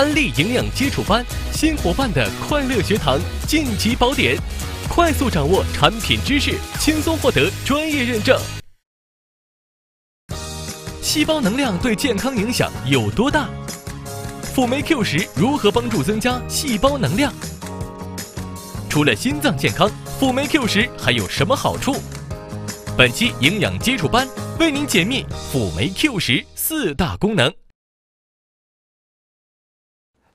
安利营养基础班，新伙伴的快乐学堂晋级宝典，快速掌握产品知识，轻松获得专业认证。细胞能量对健康影响有多大？辅酶 Q 十如何帮助增加细胞能量？除了心脏健康，辅酶 Q 十还有什么好处？本期营养基础班为您解密辅酶 Q 十四大功能。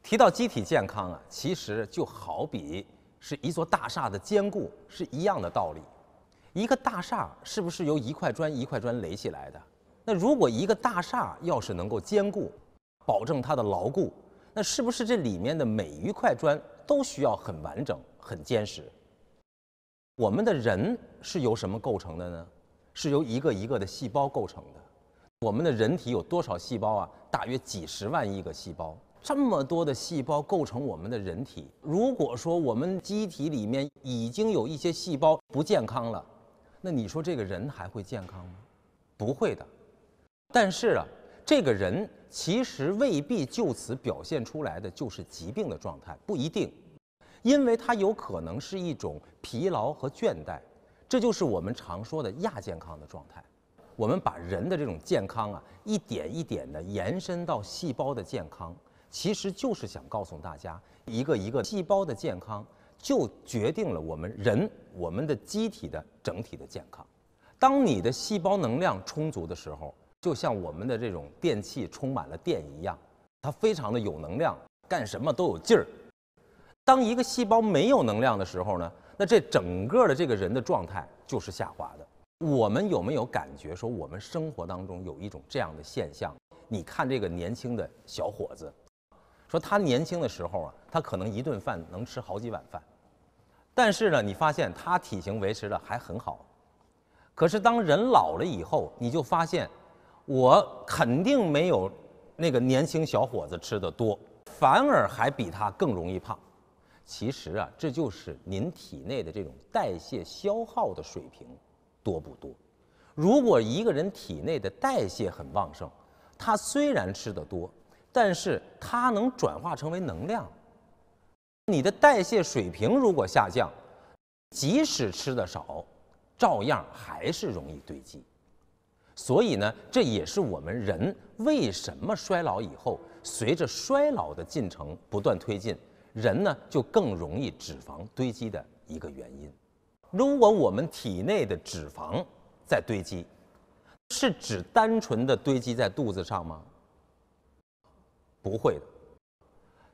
提到机体健康啊，其实就好比是一座大厦的坚固是一样的道理。一个大厦是不是由一块砖一块砖垒起来的？那如果一个大厦要是能够坚固，保证它的牢固，那是不是这里面的每一块砖都需要很完整、很坚实？我们的人是由什么构成的呢？是由一个一个的细胞构成的。我们的人体有多少细胞啊？大约几十万亿个细胞。这么多的细胞构成我们的人体。如果说我们机体里面已经有一些细胞不健康了，那你说这个人还会健康吗？不会的。但是啊，这个人其实未必就此表现出来的就是疾病的状态，不一定，因为它有可能是一种疲劳和倦怠，这就是我们常说的亚健康的状态。我们把人的这种健康啊，一点一点的延伸到细胞的健康。其实就是想告诉大家，一个一个细胞的健康就决定了我们人我们的机体的整体的健康。当你的细胞能量充足的时候，就像我们的这种电器充满了电一样，它非常的有能量，干什么都有劲儿。当一个细胞没有能量的时候呢，那这整个的这个人的状态就是下滑的。我们有没有感觉说，我们生活当中有一种这样的现象？你看这个年轻的小伙子。说他年轻的时候啊，他可能一顿饭能吃好几碗饭，但是呢，你发现他体型维持的还很好。可是当人老了以后，你就发现，我肯定没有那个年轻小伙子吃的多，反而还比他更容易胖。其实啊，这就是您体内的这种代谢消耗的水平多不多。如果一个人体内的代谢很旺盛，他虽然吃的多。但是它能转化成为能量，你的代谢水平如果下降，即使吃的少，照样还是容易堆积。所以呢，这也是我们人为什么衰老以后，随着衰老的进程不断推进，人呢就更容易脂肪堆积的一个原因。如果我们体内的脂肪在堆积，是指单纯的堆积在肚子上吗？不会的，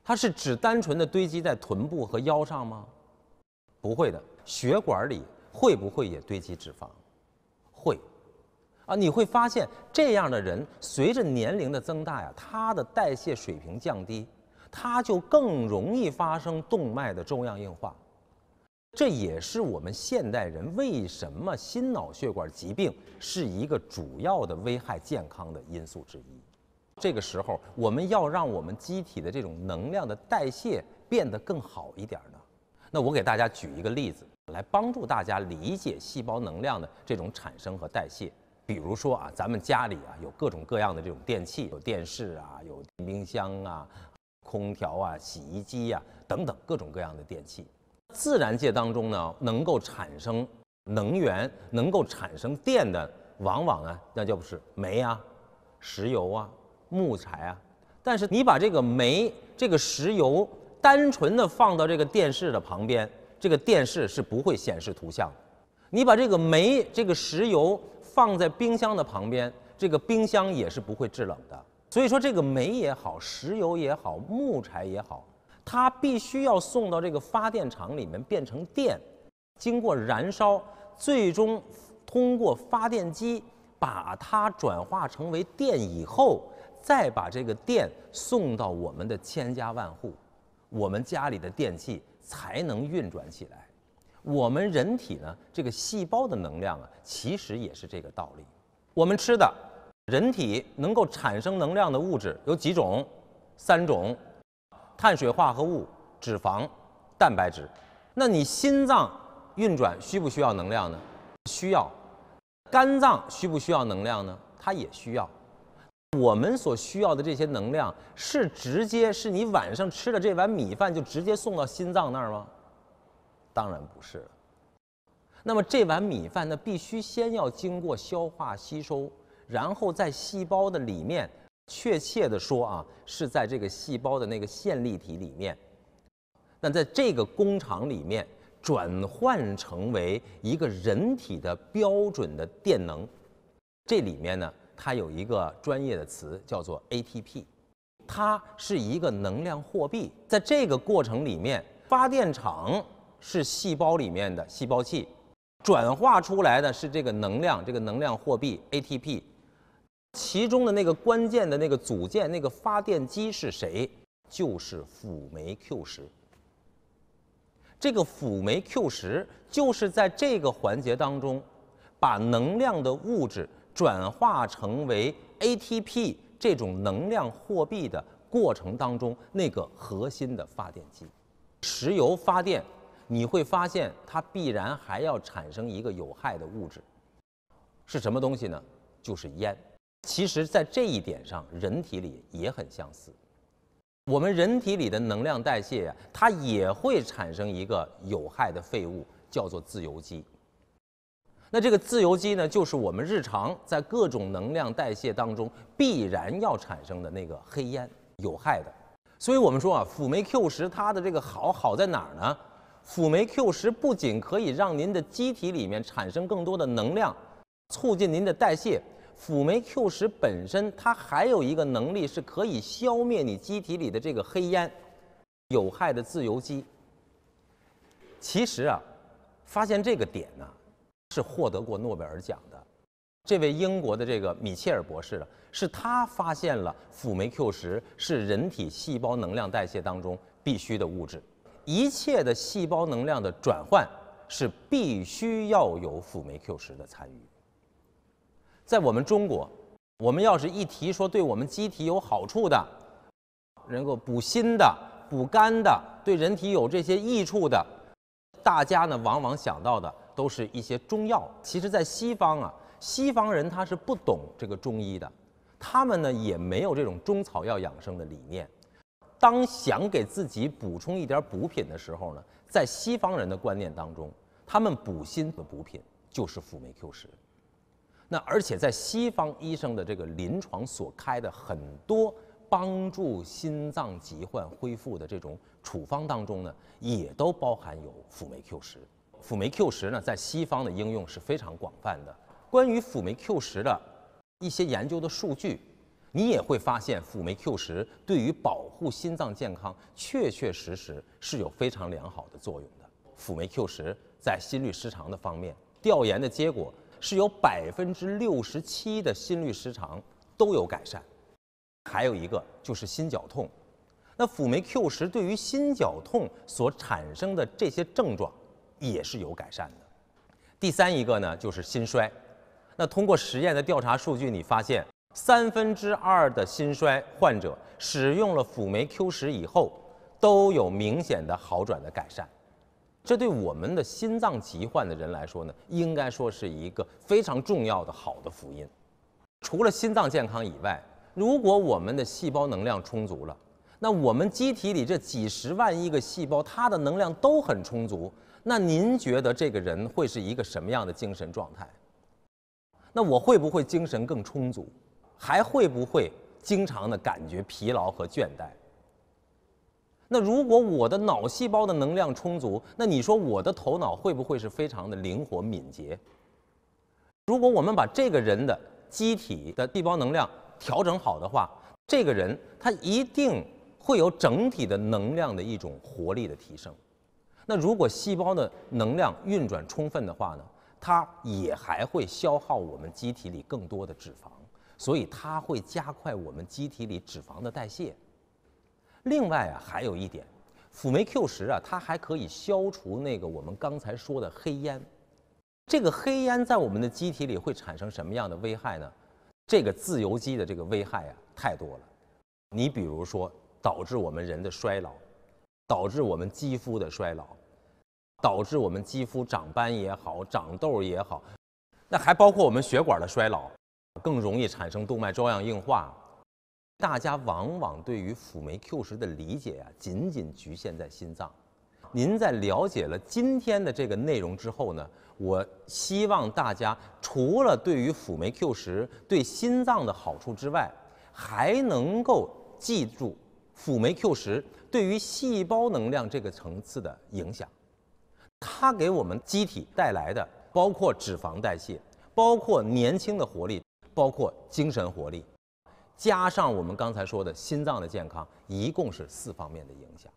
它是只单纯的堆积在臀部和腰上吗？不会的，血管里会不会也堆积脂肪？会，啊，你会发现这样的人随着年龄的增大呀，他的代谢水平降低，他就更容易发生动脉的粥样硬化，这也是我们现代人为什么心脑血管疾病是一个主要的危害健康的因素之一。这个时候，我们要让我们机体的这种能量的代谢变得更好一点呢。那我给大家举一个例子，来帮助大家理解细胞能量的这种产生和代谢。比如说啊，咱们家里啊有各种各样的这种电器，有电视啊，有冰箱啊，空调啊，洗衣机呀等等各种各样的电器。自然界当中呢，能够产生能源、能够产生电的，往往呢，那叫不是煤啊、石油啊。木材啊，但是你把这个煤、这个石油单纯的放到这个电视的旁边，这个电视是不会显示图像的；你把这个煤、这个石油放在冰箱的旁边，这个冰箱也是不会制冷的。所以说，这个煤也好，石油也好，木材也好，它必须要送到这个发电厂里面变成电，经过燃烧，最终通过发电机。把它转化成为电以后，再把这个电送到我们的千家万户，我们家里的电器才能运转起来。我们人体呢，这个细胞的能量啊，其实也是这个道理。我们吃的，人体能够产生能量的物质有几种？三种：碳水化合物、脂肪、蛋白质。那你心脏运转需不需要能量呢？需要。肝脏需不需要能量呢？它也需要。我们所需要的这些能量是直接是你晚上吃的这碗米饭就直接送到心脏那儿吗？当然不是。那么这碗米饭呢，必须先要经过消化吸收，然后在细胞的里面，确切地说啊，是在这个细胞的那个线粒体里面。那在这个工厂里面。转换成为一个人体的标准的电能，这里面呢，它有一个专业的词叫做 ATP，它是一个能量货币。在这个过程里面，发电厂是细胞里面的细胞器，转化出来的是这个能量，这个能量货币 ATP，其中的那个关键的那个组件，那个发电机是谁？就是辅酶 Q 十。这个辅酶 Q 十就是在这个环节当中，把能量的物质转化成为 ATP 这种能量货币的过程当中那个核心的发电机。石油发电，你会发现它必然还要产生一个有害的物质，是什么东西呢？就是烟。其实，在这一点上，人体里也很相似。我们人体里的能量代谢呀，它也会产生一个有害的废物，叫做自由基。那这个自由基呢，就是我们日常在各种能量代谢当中必然要产生的那个黑烟，有害的。所以我们说啊，辅酶 Q 十它的这个好好在哪儿呢？辅酶 Q 十不仅可以让您的机体里面产生更多的能量，促进您的代谢。辅酶 Q 十本身，它还有一个能力是可以消灭你机体里的这个黑烟，有害的自由基。其实啊，发现这个点呢，是获得过诺贝尔奖的，这位英国的这个米切尔博士，是他发现了辅酶 Q 十是人体细胞能量代谢当中必须的物质，一切的细胞能量的转换是必须要有辅酶 Q 十的参与。在我们中国，我们要是一提说对我们机体有好处的，能够补锌的、补肝的、对人体有这些益处的，大家呢往往想到的都是一些中药。其实，在西方啊，西方人他是不懂这个中医的，他们呢也没有这种中草药养生的理念。当想给自己补充一点补品的时候呢，在西方人的观念当中，他们补锌的补品就是辅酶 Q 十。那而且在西方医生的这个临床所开的很多帮助心脏疾患恢复的这种处方当中呢，也都包含有辅酶 Q 十。辅酶 Q 十呢，在西方的应用是非常广泛的。关于辅酶 Q 十的一些研究的数据，你也会发现辅酶 Q 十对于保护心脏健康，确确实实是有非常良好的作用的。辅酶 Q 十在心律失常的方面，调研的结果。是有百分之六十七的心律失常都有改善，还有一个就是心绞痛，那辅酶 Q 十对于心绞痛所产生的这些症状也是有改善的。第三一个呢就是心衰，那通过实验的调查数据，你发现三分之二的心衰患者使用了辅酶 Q 十以后都有明显的好转的改善。这对我们的心脏疾患的人来说呢，应该说是一个非常重要的好的福音。除了心脏健康以外，如果我们的细胞能量充足了，那我们机体里这几十万亿个细胞，它的能量都很充足。那您觉得这个人会是一个什么样的精神状态？那我会不会精神更充足？还会不会经常的感觉疲劳和倦怠？那如果我的脑细胞的能量充足，那你说我的头脑会不会是非常的灵活敏捷？如果我们把这个人的机体的细胞能量调整好的话，这个人他一定会有整体的能量的一种活力的提升。那如果细胞的能量运转充分的话呢，它也还会消耗我们机体里更多的脂肪，所以它会加快我们机体里脂肪的代谢。另外啊，还有一点，辅酶 Q 十啊，它还可以消除那个我们刚才说的黑烟。这个黑烟在我们的机体里会产生什么样的危害呢？这个自由基的这个危害啊，太多了。你比如说，导致我们人的衰老，导致我们肌肤的衰老，导致我们肌肤长斑也好、长痘也好，那还包括我们血管的衰老，更容易产生动脉粥样硬化。大家往往对于辅酶 Q 十的理解啊，仅仅局限在心脏。您在了解了今天的这个内容之后呢，我希望大家除了对于辅酶 Q 十对心脏的好处之外，还能够记住辅酶 Q 十对于细胞能量这个层次的影响，它给我们机体带来的包括脂肪代谢，包括年轻的活力，包括精神活力。加上我们刚才说的心脏的健康，一共是四方面的影响。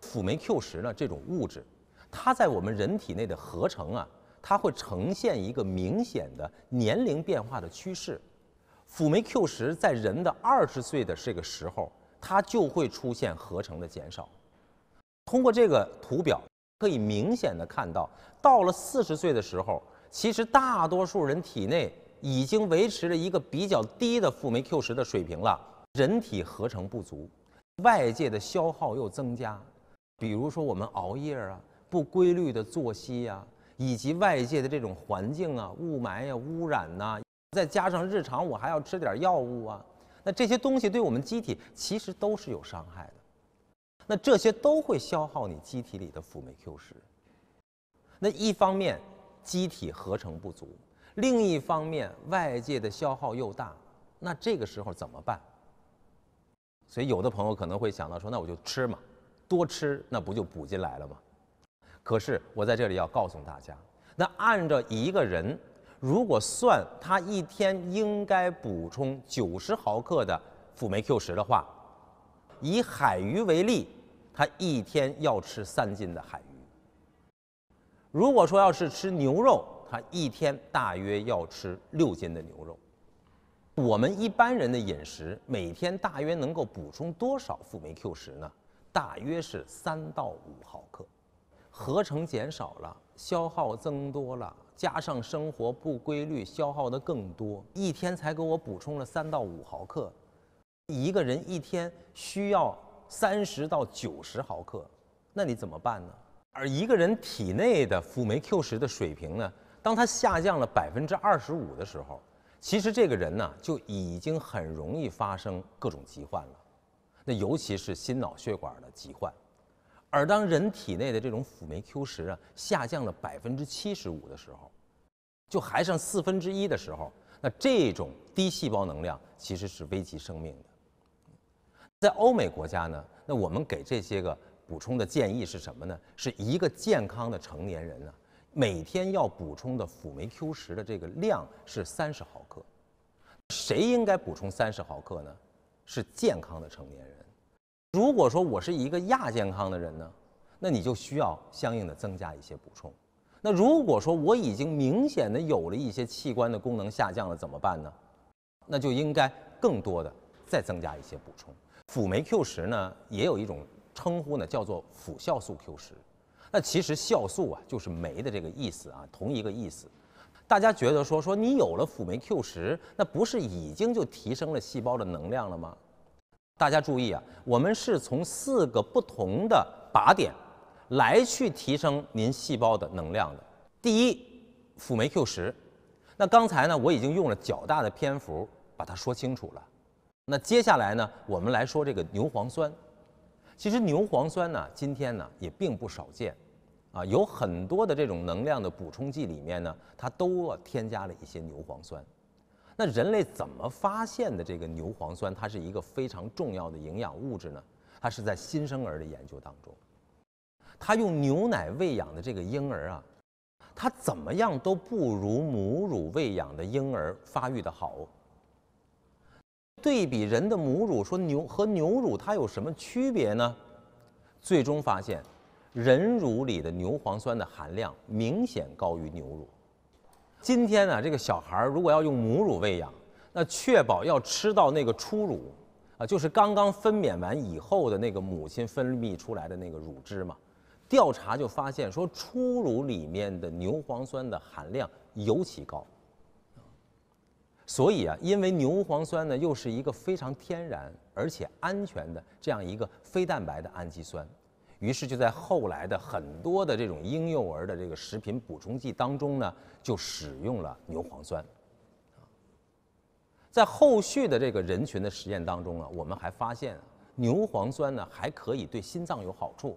辅酶 Q 十呢，这种物质，它在我们人体内的合成啊，它会呈现一个明显的年龄变化的趋势。辅酶 Q 十在人的二十岁的这个时候，它就会出现合成的减少。通过这个图表，可以明显的看到，到了四十岁的时候，其实大多数人体内。已经维持了一个比较低的辅酶 Q 十的水平了，人体合成不足，外界的消耗又增加，比如说我们熬夜啊，不规律的作息啊，以及外界的这种环境啊、雾霾啊、污染呐，再加上日常我还要吃点药物啊，那这些东西对我们机体其实都是有伤害的，那这些都会消耗你机体里的辅酶 Q 十。那一方面，机体合成不足。另一方面，外界的消耗又大，那这个时候怎么办？所以有的朋友可能会想到说，那我就吃嘛，多吃那不就补进来了吗？可是我在这里要告诉大家，那按照一个人如果算他一天应该补充九十毫克的辅酶 Q 十的话，以海鱼为例，他一天要吃三斤的海鱼。如果说要是吃牛肉，他一天大约要吃六斤的牛肉，我们一般人的饮食每天大约能够补充多少辅酶 Q 十呢？大约是三到五毫克，合成减少了，消耗增多了，加上生活不规律，消耗的更多，一天才给我补充了三到五毫克，一个人一天需要三十到九十毫克，那你怎么办呢？而一个人体内的辅酶 Q 十的水平呢？当它下降了百分之二十五的时候，其实这个人呢就已经很容易发生各种疾患了，那尤其是心脑血管的疾患。而当人体内的这种辅酶 Q 十啊下降了百分之七十五的时候，就还剩四分之一的时候，那这种低细胞能量其实是危及生命的。在欧美国家呢，那我们给这些个补充的建议是什么呢？是一个健康的成年人啊。每天要补充的辅酶 Q 十的这个量是三十毫克，谁应该补充三十毫克呢？是健康的成年人。如果说我是一个亚健康的人呢，那你就需要相应的增加一些补充。那如果说我已经明显的有了一些器官的功能下降了，怎么办呢？那就应该更多的再增加一些补充。辅酶 Q 十呢，也有一种称呼呢，叫做辅酵素 Q 十。那其实酵素啊就是酶的这个意思啊，同一个意思。大家觉得说说你有了辅酶 Q 十，那不是已经就提升了细胞的能量了吗？大家注意啊，我们是从四个不同的靶点来去提升您细胞的能量的。第一，辅酶 Q 十。那刚才呢我已经用了较大的篇幅把它说清楚了。那接下来呢我们来说这个牛磺酸。其实牛磺酸呢，今天呢也并不少见，啊，有很多的这种能量的补充剂里面呢，它都添加了一些牛磺酸。那人类怎么发现的这个牛磺酸，它是一个非常重要的营养物质呢？它是在新生儿的研究当中，他用牛奶喂养的这个婴儿啊，他怎么样都不如母乳喂养的婴儿发育的好。对比人的母乳，说牛和牛乳它有什么区别呢？最终发现，人乳里的牛磺酸的含量明显高于牛乳。今天呢，这个小孩如果要用母乳喂养，那确保要吃到那个初乳，啊，就是刚刚分娩完以后的那个母亲分泌出来的那个乳汁嘛。调查就发现，说初乳里面的牛磺酸的含量尤其高。所以啊，因为牛磺酸呢又是一个非常天然而且安全的这样一个非蛋白的氨基酸，于是就在后来的很多的这种婴幼儿的这个食品补充剂当中呢，就使用了牛磺酸。在后续的这个人群的实验当中呢，我们还发现牛磺酸呢还可以对心脏有好处。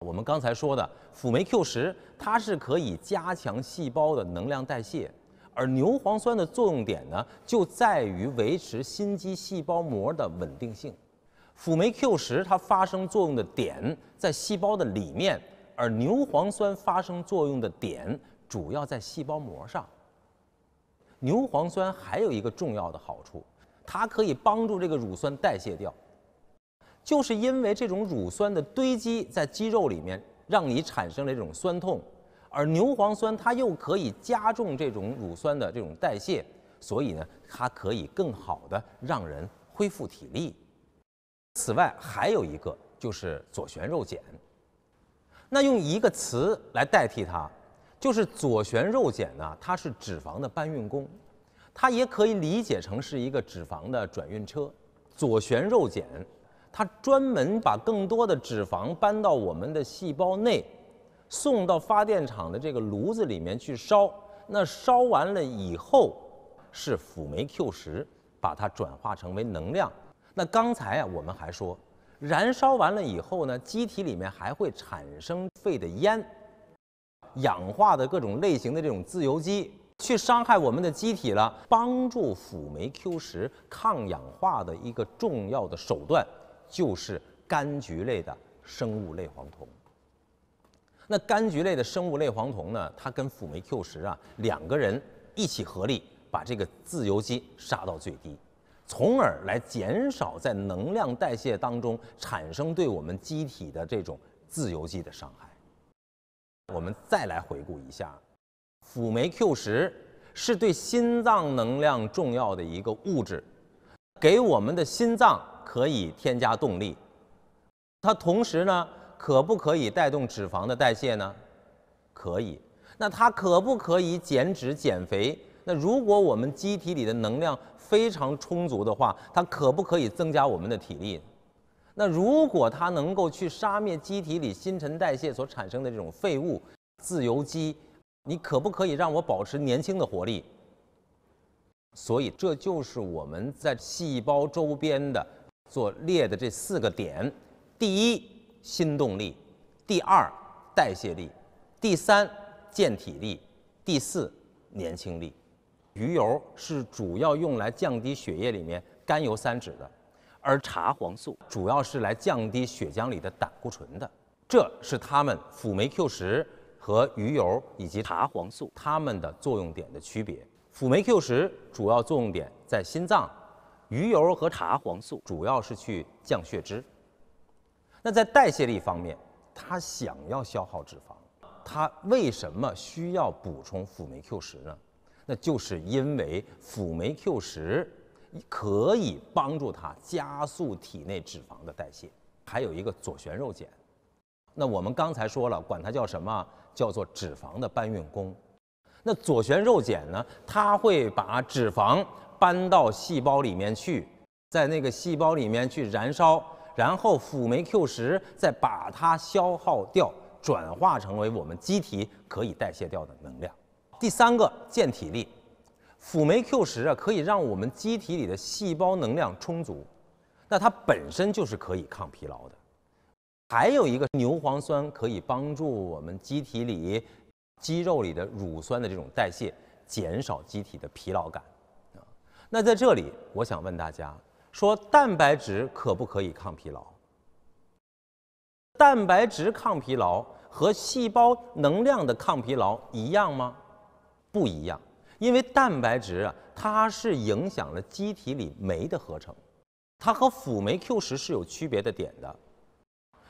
我们刚才说的辅酶 Q 十，它是可以加强细胞的能量代谢。而牛磺酸的作用点呢，就在于维持心肌细胞膜的稳定性。辅酶 Q 十它发生作用的点在细胞的里面，而牛磺酸发生作用的点主要在细胞膜上。牛磺酸还有一个重要的好处，它可以帮助这个乳酸代谢掉，就是因为这种乳酸的堆积在肌肉里面，让你产生了这种酸痛。而牛磺酸，它又可以加重这种乳酸的这种代谢，所以呢，它可以更好的让人恢复体力。此外，还有一个就是左旋肉碱。那用一个词来代替它，就是左旋肉碱呢，它是脂肪的搬运工，它也可以理解成是一个脂肪的转运车。左旋肉碱，它专门把更多的脂肪搬到我们的细胞内。送到发电厂的这个炉子里面去烧，那烧完了以后是辅酶 Q 十把它转化成为能量。那刚才啊我们还说，燃烧完了以后呢，机体里面还会产生肺的烟、氧化的各种类型的这种自由基，去伤害我们的机体了。帮助辅酶 Q 十抗氧化的一个重要的手段，就是柑橘类的生物类黄酮。那柑橘类的生物类黄酮呢？它跟辅酶 Q 十啊，两个人一起合力把这个自由基杀到最低，从而来减少在能量代谢当中产生对我们机体的这种自由基的伤害。我们再来回顾一下，辅酶 Q 十是对心脏能量重要的一个物质，给我们的心脏可以添加动力。它同时呢？可不可以带动脂肪的代谢呢？可以。那它可不可以减脂减肥？那如果我们机体里的能量非常充足的话，它可不可以增加我们的体力？那如果它能够去杀灭机体里新陈代谢所产生的这种废物、自由基，你可不可以让我保持年轻的活力？所以，这就是我们在细胞周边的做列的这四个点。第一。新动力，第二代谢力，第三健体力，第四年轻力。鱼油是主要用来降低血液里面甘油三酯的，而茶黄素主要是来降低血浆里的胆固醇的。这是它们辅酶 Q 十和鱼油以及茶黄素它们的作用点的区别。辅酶 Q 十主要作用点在心脏，鱼油和茶黄素主要是去降血脂。那在代谢力方面，它想要消耗脂肪，它为什么需要补充辅酶 Q 十呢？那就是因为辅酶 Q 十可以帮助它加速体内脂肪的代谢。还有一个左旋肉碱，那我们刚才说了，管它叫什么？叫做脂肪的搬运工。那左旋肉碱呢？它会把脂肪搬到细胞里面去，在那个细胞里面去燃烧。然后辅酶 Q 十再把它消耗掉，转化成为我们机体可以代谢掉的能量。第三个，健体力，辅酶 Q 十啊可以让我们机体里的细胞能量充足，那它本身就是可以抗疲劳的。还有一个牛磺酸可以帮助我们机体里肌肉里的乳酸的这种代谢，减少机体的疲劳感啊。那在这里，我想问大家。说蛋白质可不可以抗疲劳？蛋白质抗疲劳和细胞能量的抗疲劳一样吗？不一样，因为蛋白质啊，它是影响了机体里酶的合成，它和辅酶 Q 十是有区别的点的。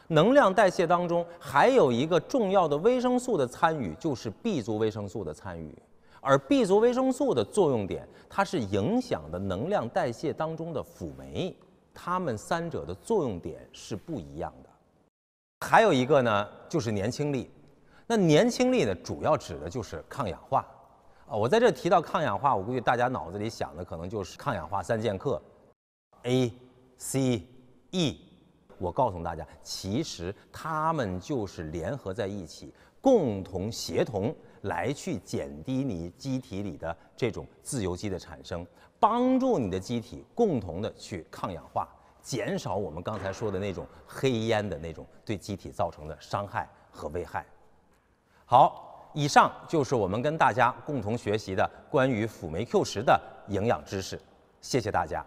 能量代谢当中还有一个重要的维生素的参与，就是 B 族维生素的参与。而 B 族维生素的作用点，它是影响的能量代谢当中的辅酶，它们三者的作用点是不一样的。还有一个呢，就是年轻力。那年轻力呢，主要指的就是抗氧化。啊，我在这提到抗氧化，我估计大家脑子里想的可能就是抗氧化三剑客，A、C、E。我告诉大家，其实它们就是联合在一起。共同协同来去减低你机体里的这种自由基的产生，帮助你的机体共同的去抗氧化，减少我们刚才说的那种黑烟的那种对机体造成的伤害和危害。好，以上就是我们跟大家共同学习的关于辅酶 Q 十的营养知识，谢谢大家。